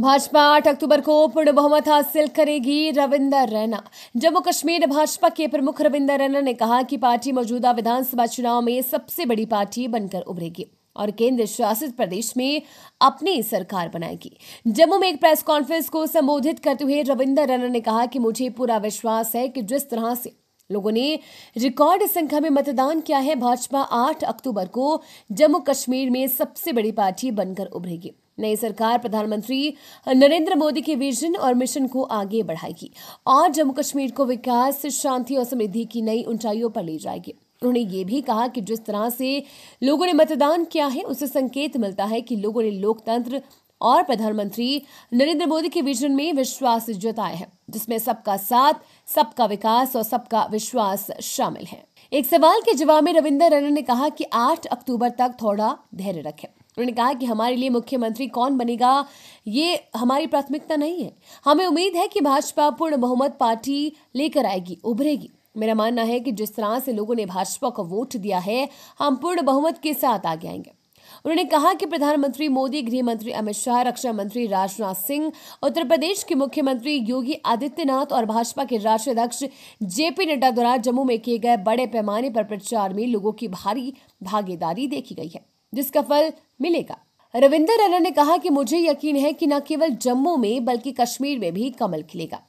भाजपा आठ अक्टूबर को पूर्ण बहुमत हासिल करेगी रविंदर रैना जम्मू कश्मीर भाजपा के प्रमुख रविंदर रैना ने कहा कि पार्टी मौजूदा विधानसभा चुनाव में सबसे बड़ी पार्टी बनकर उभरेगी और केंद्र शासित प्रदेश में अपनी सरकार बनाएगी जम्मू में एक प्रेस कॉन्फ्रेंस को संबोधित करते हुए रविंदर रैना ने कहा कि मुझे पूरा विश्वास है कि जिस तरह से लोगों ने रिकॉर्ड संख्या में मतदान किया है भाजपा 8 अक्टूबर को जम्मू कश्मीर में सबसे बड़ी पार्टी बनकर उभरेगी नई सरकार प्रधानमंत्री नरेंद्र मोदी के विजन और मिशन को आगे बढ़ाएगी और जम्मू कश्मीर को विकास शांति और समृद्धि की नई ऊंचाइयों पर ले जाएगी उन्होंने ये भी कहा कि जिस तरह से लोगों ने मतदान किया है उससे संकेत मिलता है कि लोगों ने लोकतंत्र और प्रधानमंत्री नरेंद्र मोदी के विजन में विश्वास जताया है जिसमें सबका साथ सबका विकास और सबका विश्वास शामिल है एक सवाल के जवाब में रविंदर रैना ने कहा कि 8 अक्टूबर तक थोड़ा धैर्य रखें उन्होंने कहा कि हमारे लिए मुख्यमंत्री कौन बनेगा ये हमारी प्राथमिकता नहीं है हमें उम्मीद है कि भाजपा पूर्ण बहुमत पार्टी लेकर आएगी उभरेगी मेरा मानना है कि जिस तरह से लोगों ने भाजपा को वोट दिया है हम पूर्ण बहुमत के साथ आगे आएंगे उन्होंने कहा कि प्रधानमंत्री मोदी गृह मंत्री अमित शाह रक्षा मंत्री राजनाथ सिंह उत्तर प्रदेश के मुख्यमंत्री योगी आदित्यनाथ और भाजपा के राष्ट्रीय अध्यक्ष जेपी नड्डा द्वारा जम्मू में किए गए बड़े पैमाने पर प्रचार में लोगों की भारी भागीदारी देखी गई है जिसका फल मिलेगा रविंदर रैना ने कहा कि मुझे यकीन है कि न केवल जम्मू में बल्कि कश्मीर में भी कमल खिलेगा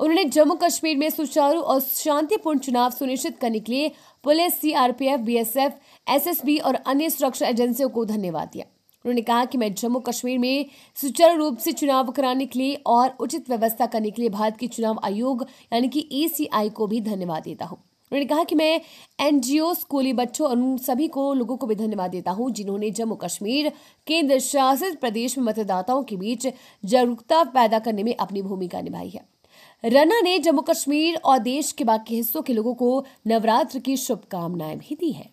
उन्होंने जम्मू कश्मीर में सुचारू और शांतिपूर्ण चुनाव सुनिश्चित करने के लिए पुलिस सीआरपीएफ बीएसएफ एसएसबी और अन्य सुरक्षा एजेंसियों को धन्यवाद दिया उन्होंने कहा कि मैं जम्मू कश्मीर में सुचारू रूप से चुनाव कराने के लिए और उचित व्यवस्था करने के लिए भारत के चुनाव आयोग यानी कि ईसीआई e को भी धन्यवाद देता हूँ उन्होंने कहा कि मैं एनजीओ स्कूली बच्चों और उन सभी को लोगों को भी धन्यवाद देता हूं जिन्होंने जम्मू कश्मीर केंद्र शासित प्रदेश में मतदाताओं के बीच जागरूकता पैदा करने में अपनी भूमिका निभाई है रना ने जम्मू कश्मीर और देश के बाकी हिस्सों के लोगों को नवरात्र की शुभकामनाएं भी दी है